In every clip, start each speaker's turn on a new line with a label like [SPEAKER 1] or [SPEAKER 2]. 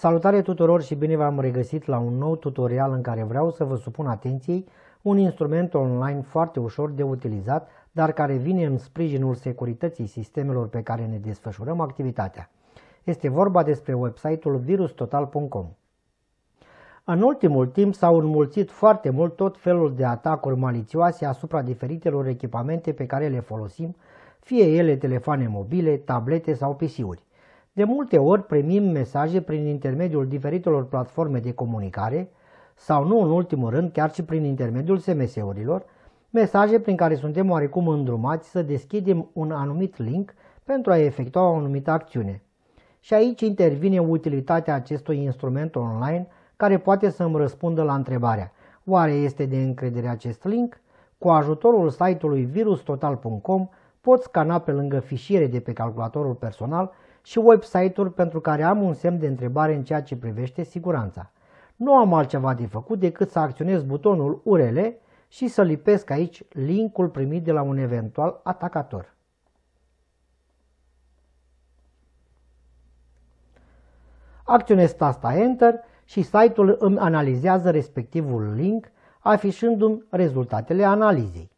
[SPEAKER 1] Salutare tuturor și bine v-am regăsit la un nou tutorial în care vreau să vă supun atenției un instrument online foarte ușor de utilizat, dar care vine în sprijinul securității sistemelor pe care ne desfășurăm activitatea. Este vorba despre website-ul virustotal.com. În ultimul timp s-au înmulțit foarte mult tot felul de atacuri malițioase asupra diferitelor echipamente pe care le folosim, fie ele telefoane mobile, tablete sau PC-uri. De multe ori primim mesaje prin intermediul diferitelor platforme de comunicare sau nu în ultimul rând chiar și prin intermediul SMS-urilor, mesaje prin care suntem oarecum îndrumați să deschidem un anumit link pentru a efectua o anumită acțiune. Și aici intervine utilitatea acestui instrument online care poate să îmi răspundă la întrebarea Oare este de încredere acest link? Cu ajutorul site-ului virustotal.com poți scana pe lângă fișiere de pe calculatorul personal și website-uri pentru care am un semn de întrebare în ceea ce privește siguranța. Nu am altceva de făcut decât să acționez butonul URL și să lipesc aici linkul primit de la un eventual atacator. Acționez tasta Enter și site-ul îmi analizează
[SPEAKER 2] respectivul link, afișându-mi rezultatele analizei.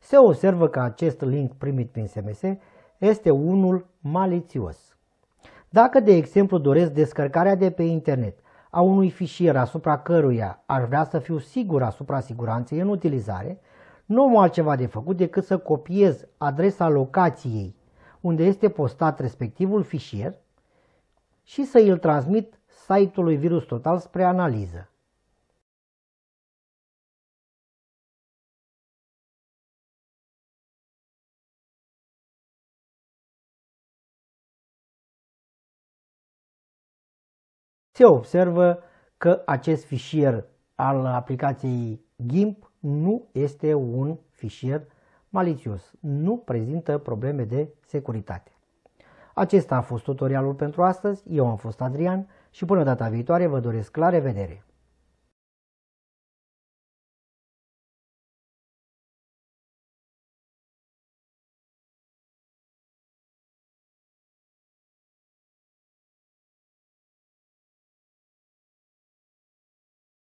[SPEAKER 2] se observă că
[SPEAKER 1] acest link primit prin SMS este unul malițios. Dacă, de exemplu, doresc descărcarea de pe internet a unui fișier asupra căruia ar vrea să fiu sigur asupra siguranței în utilizare, nu am altceva de făcut decât să copiez adresa locației unde este postat respectivul fișier
[SPEAKER 2] și să îl transmit site-ului Virus Total spre analiză. se observă că acest fișier al
[SPEAKER 1] aplicației GIMP nu este un fișier malițios, nu prezintă probleme de securitate. Acesta a fost tutorialul pentru
[SPEAKER 2] astăzi, eu am fost Adrian și până data viitoare vă doresc la revedere!